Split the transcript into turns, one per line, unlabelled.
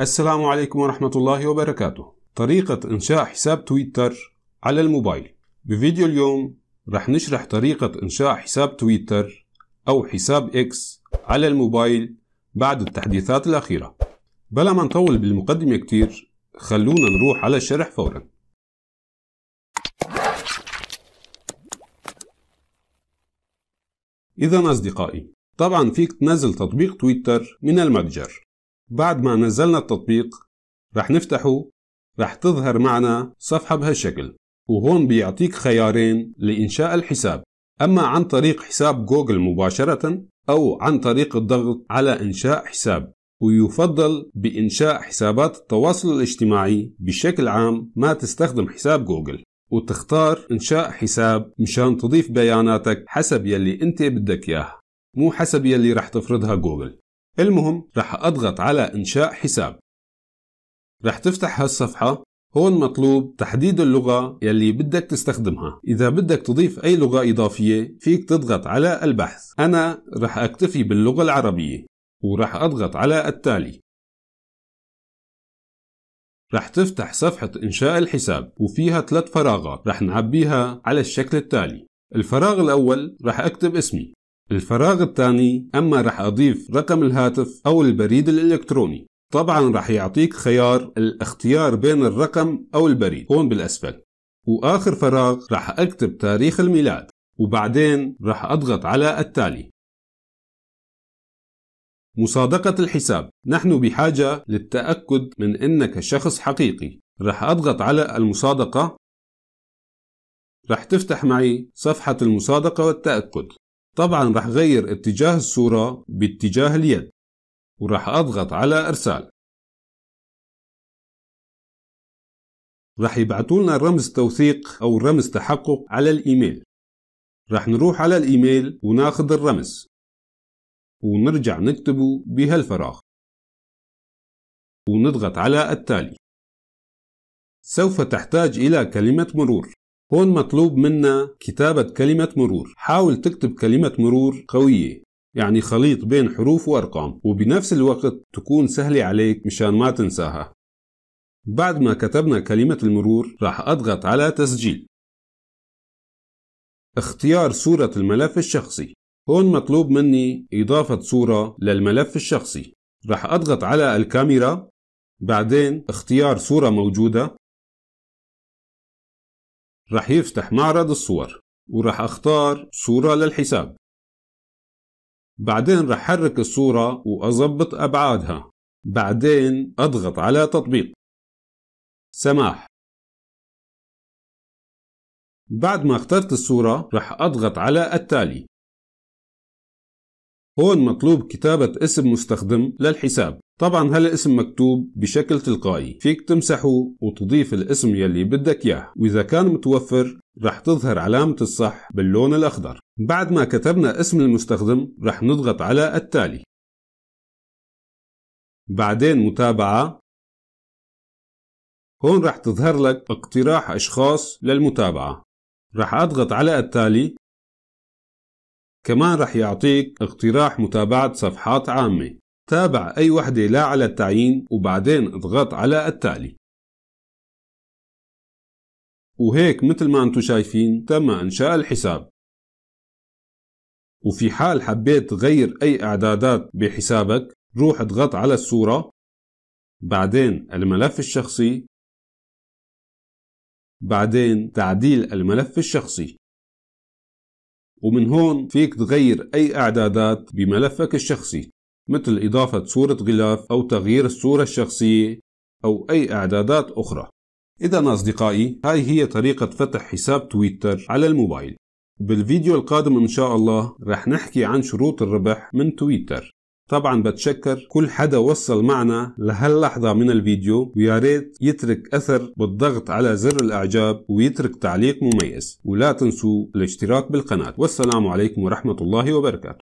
السلام عليكم ورحمة الله وبركاته طريقة إنشاء حساب تويتر على الموبايل بفيديو اليوم رح نشرح طريقة إنشاء حساب تويتر أو حساب إكس على الموبايل بعد التحديثات الأخيرة بلا ما نطول بالمقدمة كتير خلونا نروح على الشرح فورا إذا أصدقائي طبعا فيك تنزل تطبيق تويتر من المتجر بعد ما نزلنا التطبيق رح نفتحه رح تظهر معنا صفحة بهالشكل وهون بيعطيك خيارين لإنشاء الحساب أما عن طريق حساب جوجل مباشرة أو عن طريق الضغط على إنشاء حساب ويفضل بإنشاء حسابات التواصل الاجتماعي بشكل عام ما تستخدم حساب جوجل وتختار إنشاء حساب مشان تضيف بياناتك حسب يلي أنت بدك إياه مو حسب يلي رح تفرضها جوجل المهم رح أضغط على إنشاء حساب رح تفتح هالصفحة هون مطلوب تحديد اللغة يلي بدك تستخدمها إذا بدك تضيف أي لغة إضافية فيك تضغط على البحث أنا رح أكتفي باللغة العربية ورح أضغط على التالي رح تفتح صفحة إنشاء الحساب وفيها ثلاث فراغات رح نعبيها على الشكل التالي الفراغ الأول رح أكتب اسمي الفراغ الثاني أما رح أضيف رقم الهاتف أو البريد الإلكتروني طبعا رح يعطيك خيار الاختيار بين الرقم أو البريد هون بالأسفل وآخر فراغ رح أكتب تاريخ الميلاد وبعدين رح أضغط على التالي مصادقة الحساب نحن بحاجة للتأكد من أنك شخص حقيقي رح أضغط على المصادقة رح تفتح معي صفحة المصادقة والتأكد طبعا رح غير اتجاه الصورة باتجاه اليد ورح أضغط على
إرسال رح يبعتولنا رمز
توثيق أو رمز تحقق على الإيميل رح نروح على الإيميل وناخد الرمز ونرجع نكتبه بهالفراغ ونضغط على التالي سوف تحتاج إلى كلمة مرور هون مطلوب منا كتابة كلمة مرور حاول تكتب كلمة مرور قوية يعني خليط بين حروف وأرقام وبنفس الوقت تكون سهلة عليك مشان ما تنساها بعد ما كتبنا كلمة المرور راح أضغط على تسجيل اختيار صورة الملف الشخصي هون مطلوب مني إضافة صورة للملف الشخصي راح أضغط على الكاميرا بعدين اختيار صورة موجودة راح يفتح معرض الصور وراح اختار صورة للحساب بعدين راح حرك الصورة واظبط ابعادها
بعدين اضغط على تطبيق سماح بعد ما اخترت الصورة راح اضغط على التالي
هون مطلوب كتابة اسم مستخدم للحساب طبعا هالاسم مكتوب بشكل تلقائي فيك تمسحه وتضيف الاسم يلي بدك إياه وإذا كان متوفر رح تظهر علامة الصح باللون الأخضر بعد ما كتبنا اسم المستخدم رح نضغط على التالي بعدين
متابعة هون رح تظهر لك اقتراح أشخاص
للمتابعة رح أضغط على التالي كمان رح يعطيك اقتراح متابعة صفحات عامة تابع أي وحدة لا على التعيين وبعدين اضغط على التالي وهيك مثل ما انتم شايفين تم انشاء الحساب وفي حال حبيت تغير أي إعدادات بحسابك روح اضغط على الصورة بعدين الملف الشخصي بعدين تعديل الملف الشخصي ومن هون فيك تغير أي إعدادات بملفك الشخصي مثل إضافة صورة غلاف أو تغيير الصورة الشخصية أو أي إعدادات أخرى إذا أصدقائي هاي هي طريقة فتح حساب تويتر على الموبايل بالفيديو القادم إن شاء الله رح نحكي عن شروط الربح من تويتر طبعا بتشكر كل حدا وصل معنا لهاللحظة من الفيديو ويا ريت يترك أثر بالضغط على زر الإعجاب ويترك تعليق مميز ولا تنسوا الاشتراك بالقناة والسلام عليكم ورحمة الله
وبركاته